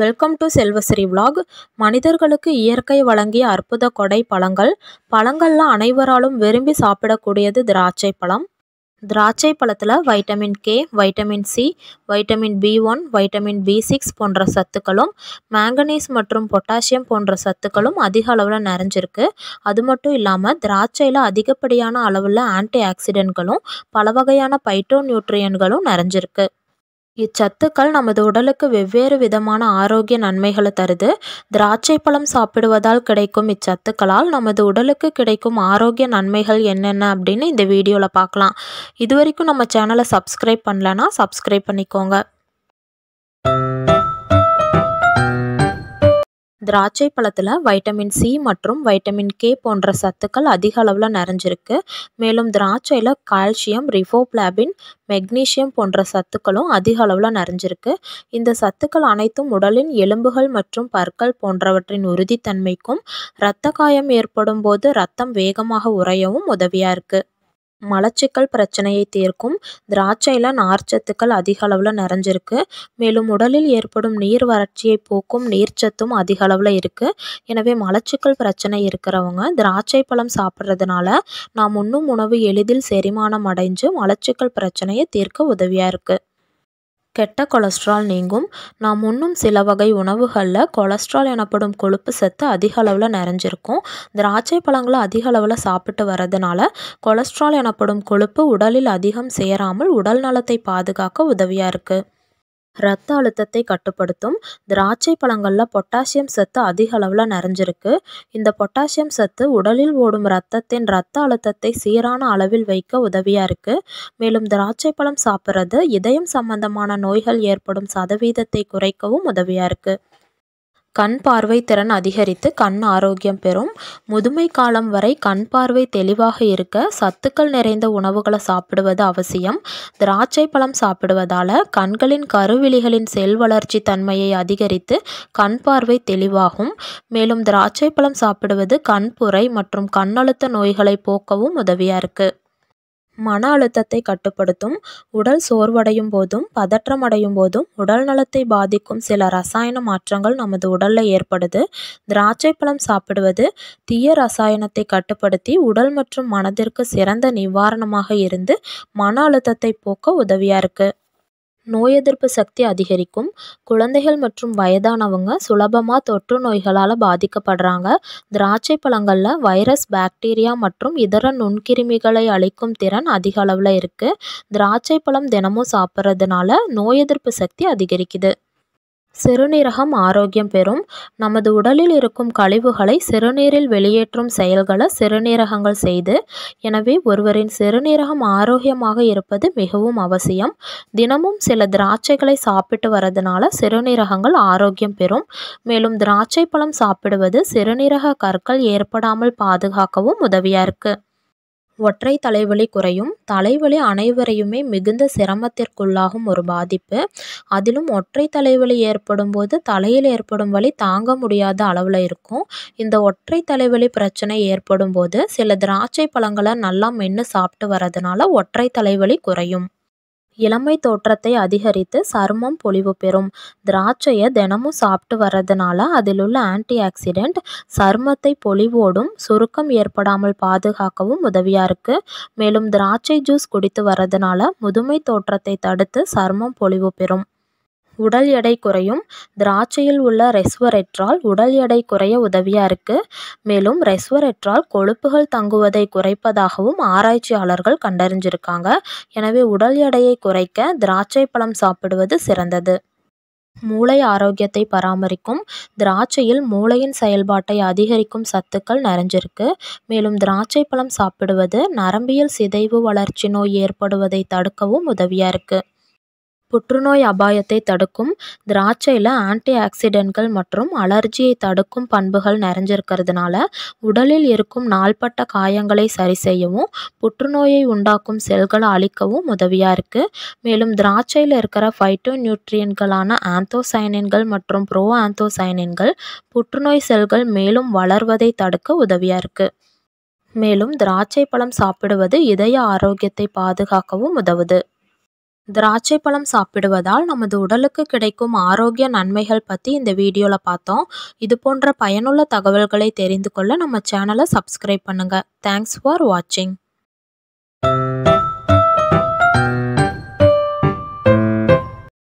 welcome to செல்வஸ்ரீ vlog மனிதர்களுக்கு இயற்கை வழங்கிய அற்புத கொடை பழங்கள் பழங்களில் அனைவராலும் விரும்பி சாப்பிடக்கூடியது திராட்சை பழம் திராட்சை பழத்தில் vitamin K vitamin C vitamin B one vitamin B six போன்ற சத்துக்களும் மேங்கனீஸ் மற்றும் பொட்டாசியம் போன்ற சத்துக்களும் அதிக அளவில் நிறைஞ்சிருக்கு அது மட்டும் இல்லாமல் திராட்சையில் அதிகப்படியான அளவில் ஆன்டி ஆக்சிடென்ட்களும் பல வகையான பைட்டோ நியூட்ரியன்களும் நிறைஞ்சிருக்கு இச்சத்துக்கள் நமது உடலுக்கு வெவ்வேறு விதமான ஆரோக்கிய நன்மைகளை தருது திராட்சை பழம் சாப்பிடுவதால் கிடைக்கும் இச்சத்துக்களால் நமது உடலுக்கு கிடைக்கும் ஆரோக்கிய நன்மைகள் என்னென்ன அப்படின்னு இந்த வீடியோவில் பார்க்கலாம் இது வரைக்கும் நம்ம சேனலை சப்ஸ்கிரைப் பண்ணலன்னா சப்ஸ்கிரைப் பண்ணிக்கோங்க திராட்சை பழத்தில் வைட்டமின் சி மற்றும் வைட்டமின் கே போன்ற சத்துக்கள் அதிக அளவில் நிறைஞ்சிருக்கு மேலும் திராட்சையில் கால்சியம் ரிஃபோப்ளாபின் மெக்னீஷியம் போன்ற சத்துக்களும் அதிக அளவில் நிறைஞ்சிருக்கு இந்த சத்துக்கள் அனைத்தும் உடலின் எலும்புகள் மற்றும் பற்கள் போன்றவற்றின் உறுதித்தன்மைக்கும் இரத்த காயம் ஏற்படும் போது ரத்தம் வேகமாக உறையவும் உதவியாக இருக்குது மலச்சிக்கல் பிரச்சனையை தீர்க்கும் திராட்சையில் நார்ச்சத்துக்கள் அதிக அளவில் நிறைஞ்சிருக்கு மேலும் உடலில் ஏற்படும் நீர் வறட்சியை போக்கும் நீர்ச்சத்தும் அதிக அளவில் இருக்குது எனவே மலச்சிக்கல் பிரச்சனை இருக்கிறவங்க திராட்சை பழம் சாப்பிட்றதுனால நாம் உண்ணும் உணவு எளிதில் செரிமானம் அடைஞ்சு மலச்சிக்கல் பிரச்சனையை தீர்க்க உதவியாக இருக்குது கெட்ட கொலஸ்ட்ரால் நீங்கும் நாம் உண்ணும் சில வகை உணவுகளில் கொலஸ்ட்ரால் எனப்படும் கொழுப்பு சத்து அதிக அளவில் நிறைஞ்சிருக்கும் திராட்சை பழங்களை அதிக அளவில் சாப்பிட்டு வர்றதுனால கொலஸ்ட்ரால் எனப்படும் கொழுப்பு உடலில் அதிகம் சேராமல் உடல் நலத்தை பாதுகாக்க உதவியாக இருக்குது ரத்த அழுத்தத்தை கட்டுப்படுத்தும் திராட்சை பழங்களில் பொட்டாசியம் சத்து அதிக அளவில் நிறைஞ்சிருக்கு இந்த பொட்டாசியம் சத்து உடலில் ஓடும் ரத்தத்தின் ரத்த அழுத்தத்தை சீரான அளவில் வைக்க உதவியாக இருக்குது மேலும் திராட்சை பழம் சாப்பிட்றது இதயம் சம்பந்தமான நோய்கள் ஏற்படும் சதவீதத்தை குறைக்கவும் உதவியாக இருக்குது கண் பார்வை திறன் அதிகரித்து கண் ஆரோக்கியம் பெறும் முதுமை காலம் வரை கண் பார்வை தெளிவாக இருக்க சத்துக்கள் நிறைந்த உணவுகளை சாப்பிடுவது அவசியம் திராட்சை பழம் சாப்பிடுவதால் கண்களின் கருவிழிகளின் செல் வளர்ச்சி தன்மையை அதிகரித்து கண் பார்வை தெளிவாகும் மேலும் திராட்சை பழம் சாப்பிடுவது கண்புரை மற்றும் கண்ணழுத்த நோய்களை போக்கவும் உதவியாக இருக்குது மன அழுத்தத்தை கட்டுப்படுத்தும் உடல் சோர்வடையும் போதும் பதற்றம் அடையும் போதும் உடல் நலத்தை பாதிக்கும் சில ரசாயன மாற்றங்கள் நமது உடலில் ஏற்படுது திராட்சை பழம் சாப்பிடுவது தீய ரசாயனத்தை கட்டுப்படுத்தி உடல் மற்றும் மனதிற்கு சிறந்த நிவாரணமாக இருந்து மன அழுத்தத்தை போக்க உதவியாக இருக்குது நோய் எதிர்ப்பு சக்தி அதிகரிக்கும் குழந்தைகள் மற்றும் வயதானவங்க சுலபமாக தொற்று நோய்களால் பாதிக்கப்படுறாங்க திராட்சை பழங்களில் வைரஸ் பாக்டீரியா மற்றும் இதர நுண்கிருமிகளை அழிக்கும் திறன் அதிக அளவில் இருக்குது திராட்சை பழம் தினமும் சாப்பிட்றதுனால நோய் எதிர்ப்பு சக்தி அதிகரிக்குது சிறுநீரகம் ஆரோக்கியம் பெறும் நமது உடலில் இருக்கும் கழிவுகளை சிறுநீரில் வெளியேற்றும் செயல்களை சிறுநீரகங்கள் செய்து எனவே ஒருவரின் சிறுநீரகம் ஆரோக்கியமாக இருப்பது மிகவும் அவசியம் தினமும் சில திராட்சைகளை சாப்பிட்டு வரதுனால சிறுநீரகங்கள் ஆரோக்கியம் பெறும் மேலும் திராட்சை பழம் சாப்பிடுவது சிறுநீரக கற்கள் ஏற்படாமல் பாதுகாக்கவும் உதவியாக இருக்குது ஒற்றை தலைவலி குறையும் தலைவலி அனைவரையுமே மிகுந்த சிரமத்திற்குள்ளாகும் ஒரு பாதிப்பு அதிலும் ஒற்றை தலைவலி ஏற்படும் போது தலையில் ஏற்படும் வலி தாங்க முடியாத அளவில் இருக்கும் இந்த ஒற்றை தலைவலி பிரச்சனை ஏற்படும் போது சில திராட்சை பழங்களை நல்லா மென்று சாப்பிட்டு வரதுனால ஒற்றை தலைவலி குறையும் இளமை தோற்றத்தை அதிகரித்து சருமம் பொலிவு பெறும் திராட்சையை தினமும் சாப்பிட்டு வர்றதுனால அதில் உள்ள ஆன்டி ஆக்சிடெண்ட் சருமத்தை பொலிவோடும் சுருக்கம் ஏற்படாமல் பாதுகாக்கவும் உதவியாக இருக்குது மேலும் திராட்சை ஜூஸ் குடித்து வர்றதுனால முதுமை தோற்றத்தை தடுத்து சருமம் பொலிவு பெறும் உடல் எடை குறையும் திராட்சையில் உள்ள ரெஸ்வரெட்ரால் உடல் எடை குறைய உதவியாக இருக்குது மேலும் ரெஸ்வரெட்ரால் கொழுப்புகள் தங்குவதை குறைப்பதாகவும் ஆராய்ச்சியாளர்கள் கண்டறிஞ்சிருக்காங்க எனவே உடல் எடையை குறைக்க திராட்சை பழம் சாப்பிடுவது சிறந்தது மூளை ஆரோக்கியத்தை பராமரிக்கும் திராட்சையில் மூளையின் செயல்பாட்டை அதிகரிக்கும் சத்துக்கள் நிறைஞ்சிருக்கு மேலும் திராட்சை பழம் சாப்பிடுவது நரம்பியல் சிதைவு வளர்ச்சி நோய் ஏற்படுவதை தடுக்கவும் உதவியாக இருக்குது புற்றுநோய் அபாயத்தை தடுக்கும் திராட்சையில் ஆன்டி ஆக்சிடென்ட்கள் மற்றும் அலர்ஜியை தடுக்கும் பண்புகள் நிறைஞ்சிருக்கிறதுனால உடலில் இருக்கும் நாள்பட்ட காயங்களை சரி செய்யவும் புற்றுநோயை உண்டாக்கும் செல்களை அழிக்கவும் உதவியாக இருக்குது மேலும் திராட்சையில் இருக்கிற ஃபைட்டோ நியூட்ரியன்களான ஆந்தோசைனின்கள் மற்றும் ப்ரோ ஆந்தோசைனின்கள் புற்றுநோய் செல்கள் மேலும் வளர்வதை தடுக்க உதவியாக இருக்குது மேலும் திராட்சை பழம் சாப்பிடுவது இதய ஆரோக்கியத்தை பாதுகாக்கவும் உதவுது திராட்சை பழம் சாப்பிடுவதால் நமது உடலுக்கு கிடைக்கும் ஆரோக்கிய நன்மைகள் பற்றி இந்த வீடியோவில் பார்த்தோம் இது போன்ற பயனுள்ள தகவல்களை தெரிந்து கொள்ள நம்ம சேனலை சப்ஸ்கிரைப் பண்ணுங்கள் தேங்க்ஸ் ஃபார் வாட்சிங்